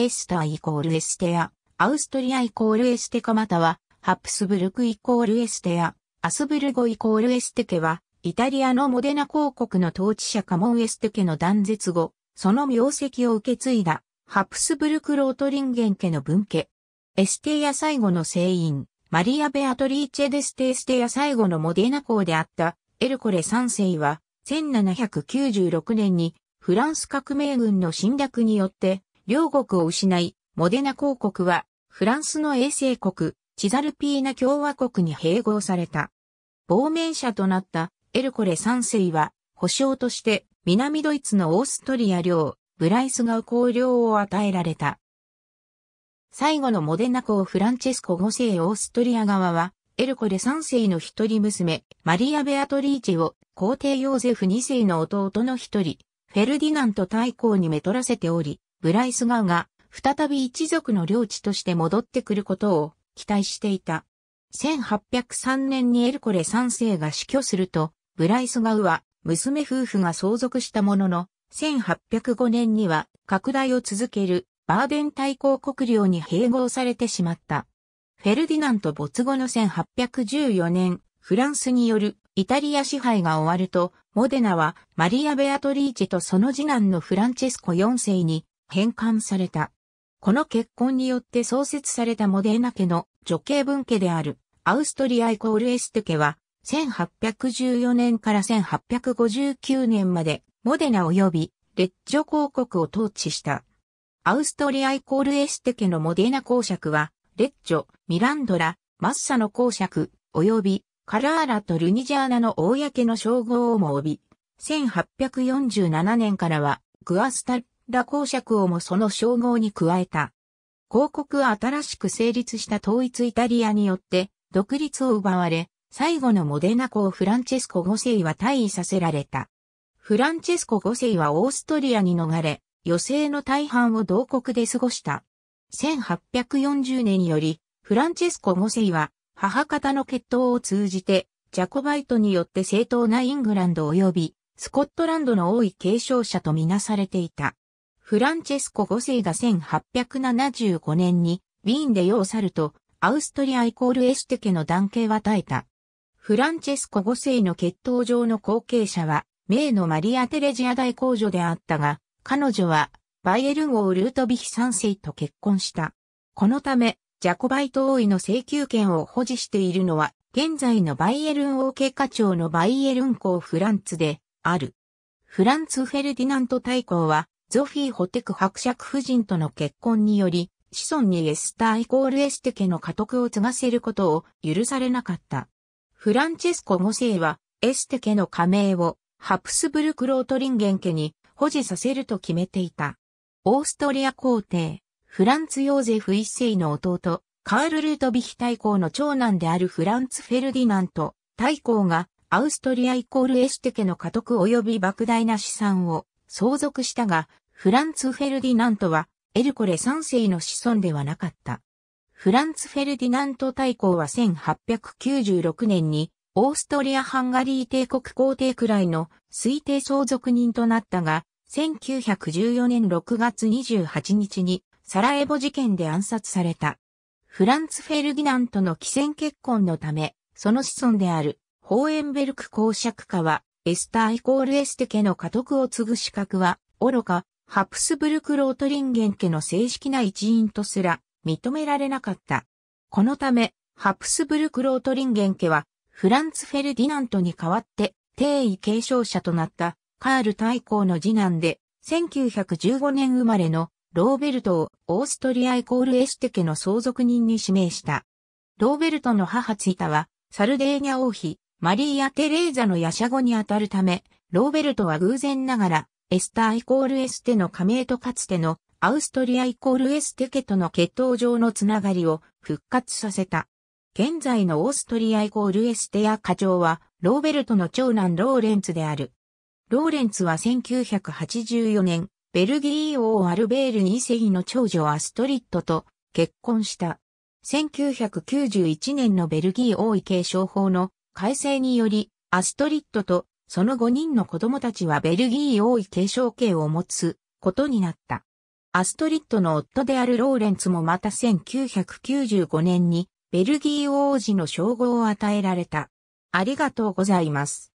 エスターイコールエステア、アウストリアイコールエステカまたは、ハプスブルクイコールエステア、アスブルゴイコールエステケは、イタリアのモデナ公国の統治者カモン・エステ家の断絶後、その名跡を受け継いだ、ハプスブルク・ロートリンゲン家の分家。エステア最後の聖員、マリア・ベアトリーチェ・デステ・エステア最後のモデナ公であった、エルコレ3世は、1796年に、フランス革命軍の侵略によって、両国を失い、モデナ公国は、フランスの衛星国、チザルピーナ共和国に併合された。亡命者となったエルコレ3世は、保証として南ドイツのオーストリア領、ブライスガウ公領を与えられた。最後のモデナ公フランチェスコ5世オーストリア側は、エルコレ3世の一人娘、マリア・ベアトリーチェを皇帝ヨーゼフ2世の弟の一人、フェルディナント大公にめとらせており、ブライスガウが再び一族の領地として戻ってくることを期待していた。1803年にエルコレ3世が死去すると、ブライスガウは娘夫婦が相続したものの、1805年には拡大を続けるバーデン大公国領に併合されてしまった。フェルディナント没後の1814年、フランスによるイタリア支配が終わると、モデナはマリア・ベアトリーチェとその次男のフランチェスコ4世に返還された。この結婚によって創設されたモデーナ家の女系分家であるアウストリアイコールエステ家は1814年から1859年までモデナ及びレッジョ公国を統治した。アウストリアイコールエステ家のモデーナ公爵はレッジョ、ミランドラ、マッサの公爵及びカラーラとルニジャーナの公の称号をも帯び、1847年からはグアスタッ羅公爵をもその称号に加えた。広告は新しく成立した統一イタリアによって独立を奪われ、最後のモデナ公フランチェスコ5世は退位させられた。フランチェスコ5世はオーストリアに逃れ、余生の大半を同国で過ごした。1840年により、フランチェスコ5世は母方の血統を通じて、ジャコバイトによって正当なイングランド及び、スコットランドの多い継承者とみなされていた。フランチェスコ5世が1875年に、ウィーンで世を去ると、アウストリアイコールエステ家の男系は耐えた。フランチェスコ5世の血統上の後継者は、名のマリア・テレジア大公女であったが、彼女は、バイエルン王ルートビヒ3世と結婚した。このため、ジャコバイト王位の請求権を保持しているのは、現在のバイエルン王家課長のバイエルン公フランツで、ある。フランツ・フェルディナント大公は、ゾフィー・ホテク伯爵夫人との結婚により、子孫にエスターイコールエステ家の家督を継がせることを許されなかった。フランチェスコ5世は、エステ家の加盟を、ハプスブルクロートリンゲン家に保持させると決めていた。オーストリア皇帝、フランツ・ヨーゼフ一世の弟、カール・ルートヴィヒ大公の長男であるフランツ・フェルディナント、大公が、アウストリアイコールエステ家の家督及び莫大な資産を相続したが、フランツ・フェルディナントは、エルコレ3世の子孫ではなかった。フランツ・フェルディナント大公は1896年に、オーストリア・ハンガリー帝国皇帝くらいの推定相続人となったが、1914年6月28日にサラエボ事件で暗殺された。フランツ・フェルディナントの寄戦結婚のため、その子孫であるホーエンベルク公爵家はエスターイコールエステ家の家督を継ぐ資格は、愚か、ハプスブルクロートリンゲン家の正式な一員とすら認められなかった。このため、ハプスブルクロートリンゲン家は、フランツ・フェルディナントに代わって、定位継承者となったカール大公の次男で、1915年生まれのローベルトをオーストリアイコールエステ家の相続人に指名した。ローベルトの母ツイタは、サルデーニャ王妃、マリーア・テレーザのヤシャ語にあたるため、ローベルトは偶然ながら、エスターイコールエステの加盟とかつてのアウストリアイコールエステ家との血統上のつながりを復活させた。現在のオーストリアイコールエステや課長は、ローベルトの長男ローレンツである。ローレンツは1984年、ベルギー王アルベール2世の長女アストリットと結婚した。1991年のベルギー王位継承法の改正により、アストリッドとその5人の子供たちはベルギー王位継承権を持つことになった。アストリッドの夫であるローレンツもまた1995年にベルギー王子の称号を与えられた。ありがとうございます。